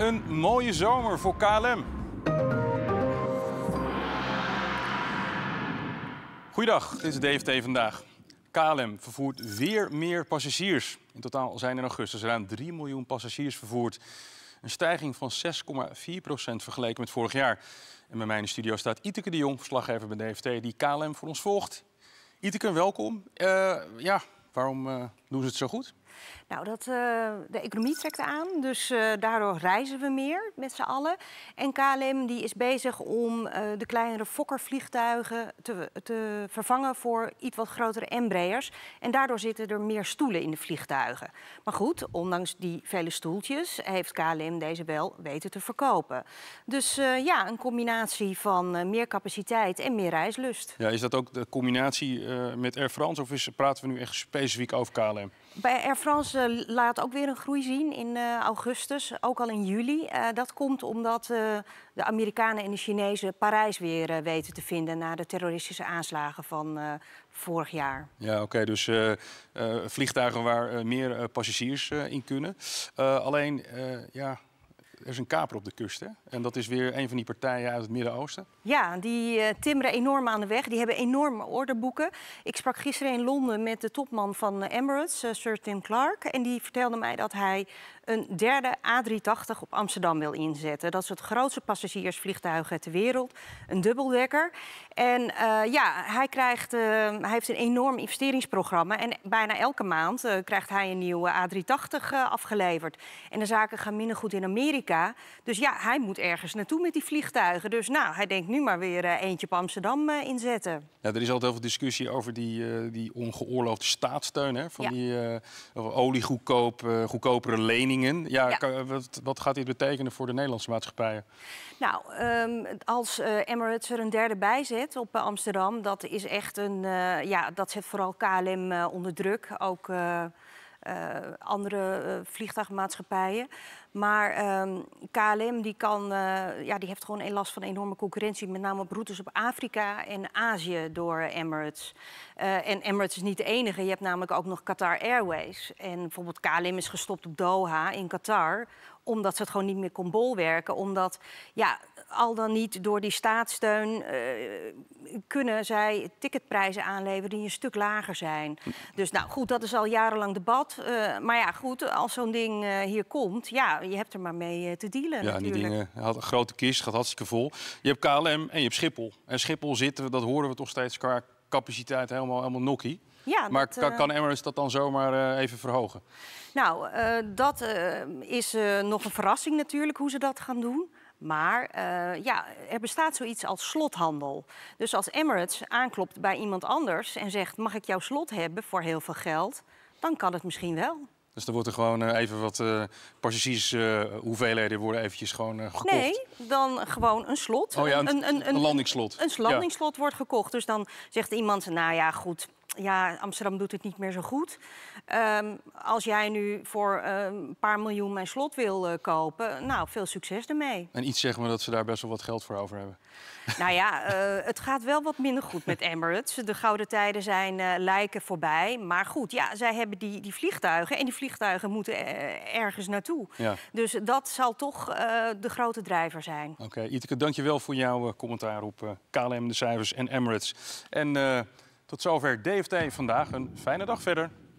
een mooie zomer voor KLM. Goeiedag, dit is DFT vandaag. KLM vervoert weer meer passagiers. In totaal zijn in augustus ruim 3 miljoen passagiers vervoerd. Een stijging van 6,4 vergeleken met vorig jaar. En bij mij in de studio staat Iteke de Jong, verslaggever bij DVT die KLM voor ons volgt. Iteke, welkom. Eh, ja, waarom eh, doen ze het zo goed? Nou, dat, eh, de economie trekt aan, dus eh, daardoor reizen we meer met z'n allen. En KLM die is bezig om eh, de kleinere fokkervliegtuigen te, te vervangen voor iets wat grotere Embraers. En daardoor zitten er meer stoelen in de vliegtuigen. Maar goed, ondanks die vele stoeltjes heeft KLM deze wel weten te verkopen. Dus ja, een combinatie van meer capaciteit en meer reislust. Ja, is dat ook de combinatie met Air France of is, praten we nu echt specifiek over KLM? probleem. Air France eh, laat ook weer een groei zien in eh, augustus, ook al in juli. Eh, dat komt omdat de Amerikanen en de Chinezen Parijs weer weten te vinden na de terroristische aanslagen van vorig jaar. Ja, oké. dus vliegtuigen waar meer passagiers in kunnen. alleen, ja, er is een kaper op de kust. Hè? En dat is weer een van die partijen uit het Midden-Oosten. Ja, die uh, timmeren enorm aan de weg. Die hebben enorme orderboeken. Ik sprak gisteren in Londen met de topman van eh, Emirates, eh, Sir Tim Clark. En die vertelde mij dat hij een derde A380 op Amsterdam wil inzetten. Dat is het grootste passagiersvliegtuig ter wereld. Een dubbeldekker. En eh, ja, hij, krijgt, eh, hij heeft een enorm investeringsprogramma. En bijna elke maand eh, krijgt hij een nieuwe A380 afgeleverd. En de zaken gaan minder goed in Amerika. Dus ja, hij moet ergens naartoe met die vliegtuigen. Dus nou, hij denkt nu maar weer eentje op Amsterdam inzetten. Ja, er is altijd heel veel discussie over die, die ongeoorloofde staatssteun. Hè? Van die olie goedkopere leningen. Ja, wat, wat, gaat dit betekenen voor de Nederlandse maatschappijen? Nou, ehm, als Emirates er een derde bij zet op eh, Amsterdam, dat is echt een. Eh, ja, dat zet vooral KLM eh, onder druk. Ook andere vliegtuigmaatschappijen. Maar KLM ehm, die kan, ja, die heeft gewoon een last van enorme concurrentie. Met name op routes op Afrika en Azië door Emirates. en Emirates is niet de enige. Je hebt namelijk ook nog Qatar Airways. En bijvoorbeeld KLM is gestopt op Doha in Qatar omdat ze het gewoon niet meer kon bolwerken. Omdat, ja, al dan niet door die staatssteun eh, kunnen zij ticketprijzen aanleveren die een stuk lager zijn. Dus nou goed, dat is al jarenlang debat. Eh, maar ja, goed, als zo'n ding eh, hier komt, ja, je hebt er maar mee te dealen. Ja, die dingen had een grote kist, gaat hartstikke vol. Je hebt KLM en je hebt Schiphol. En Schiphol zitten, dat horen we toch steeds qua capaciteit helemaal, helemaal nokkie. Ja, maar dat, kan, eh, Emirates dat dan zomaar eh, even verhogen? Nou, eh, dat is nog een verrassing natuurlijk hoe ze dat gaan doen. Maar ja, er bestaat zoiets als slothandel. Dus als Emirates aanklopt bij iemand anders en zegt: mag ik jouw slot hebben voor heel veel geld? Dan kan het misschien wel. Dus dan wordt er gewoon even wat uh, hoeveelheden worden eventjes gewoon gekocht? Nee, dan gewoon een slot. Oh ja, een, een, een, landingsslot. Een, wordt gekocht. Dus dan zegt iemand, nou ja, goed, ja, Amsterdam doet het niet meer zo goed. Ehm, als jij nu voor ehm, een paar miljoen mijn slot wil eh, kopen, nou, veel succes ermee. En iets zeggen maar dat ze daar best wel wat geld voor over hebben. Nou ja, eh, het gaat wel wat minder goed met Emirates. De gouden tijden zijn eh, lijken voorbij. Maar goed, ja, zij hebben die, die vliegtuigen en die vliegtuigen moeten ergens naartoe. Ja. Dus dat zal toch de grote drijver zijn. Oké, okay. Iteke, dankjewel voor jouw commentaar op KLM, de cijfers en Emirates. En... Tot zover DFT vandaag. Een fijne dag verder.